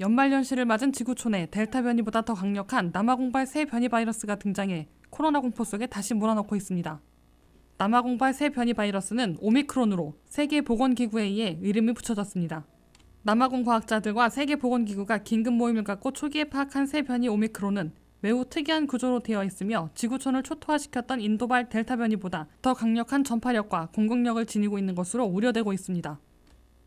연말연시를 맞은 지구촌에 델타 변이보다 더 강력한 남아공발 새 변이 바이러스가 등장해 코로나 공포 속에 다시 몰아넣고 있습니다. 남아공발 새 변이 바이러스는 오미크론으로 세계보건기구에 의해 이름이 붙여졌습니다. 남아공 과학자들과 세계보건기구가 긴급 모임을 갖고 초기에 파악한 새 변이 오미크론은 매우 특이한 구조로 되어 있으며 지구촌을 초토화시켰던 인도발 델타 변이보다 더 강력한 전파력과 공격력을 지니고 있는 것으로 우려되고 있습니다.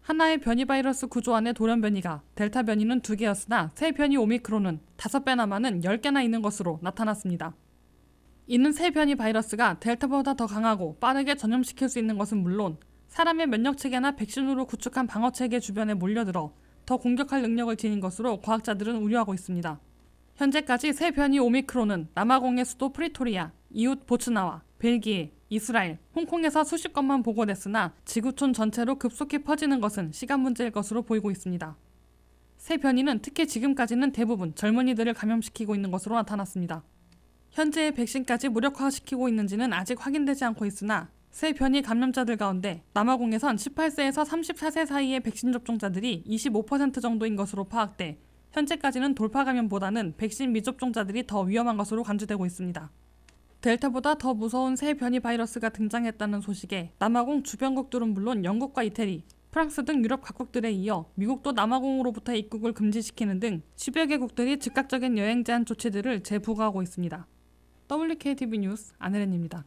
하나의 변이 바이러스 구조 안에 돌연 변이가 델타 변이는 두 개였으나 새 변이 오미크론은 다섯 배나 많은 열 개나 있는 것으로 나타났습니다. 이는 새 변이 바이러스가 델타보다 더 강하고 빠르게 전염시킬 수 있는 것은 물론 사람의 면역 체계나 백신으로 구축한 방어 체계 주변에 몰려들어 더 공격할 능력을 지닌 것으로 과학자들은 우려하고 있습니다. 현재까지 새 변이 오미크론은 남아공의 수도 프리토리아, 이웃 보츠나와 벨기에, 이스라엘, 홍콩에서 수십 건만 보고됐으나 지구촌 전체로 급속히 퍼지는 것은 시간 문제일 것으로 보이고 있습니다. 새 변이는 특히 지금까지는 대부분 젊은이들을 감염시키고 있는 것으로 나타났습니다. 현재의 백신까지 무력화시키고 있는지는 아직 확인되지 않고 있으나 새 변이 감염자들 가운데 남아공에선 18세에서 34세 사이의 백신 접종자들이 25% 정도인 것으로 파악돼 현재까지는 돌파 감염보다는 백신 미접종자들이 더 위험한 것으로 간주되고 있습니다. 델타보다 더 무서운 새 변이 바이러스가 등장했다는 소식에 남아공 주변국들은 물론 영국과 이태리, 프랑스 등 유럽 각국들에 이어 미국도 남아공으로부터 입국을 금지시키는 등 10여 개국들이 즉각적인 여행 제한 조치들을 재부과하고 있습니다. WKTV 뉴스 안혜련입니다.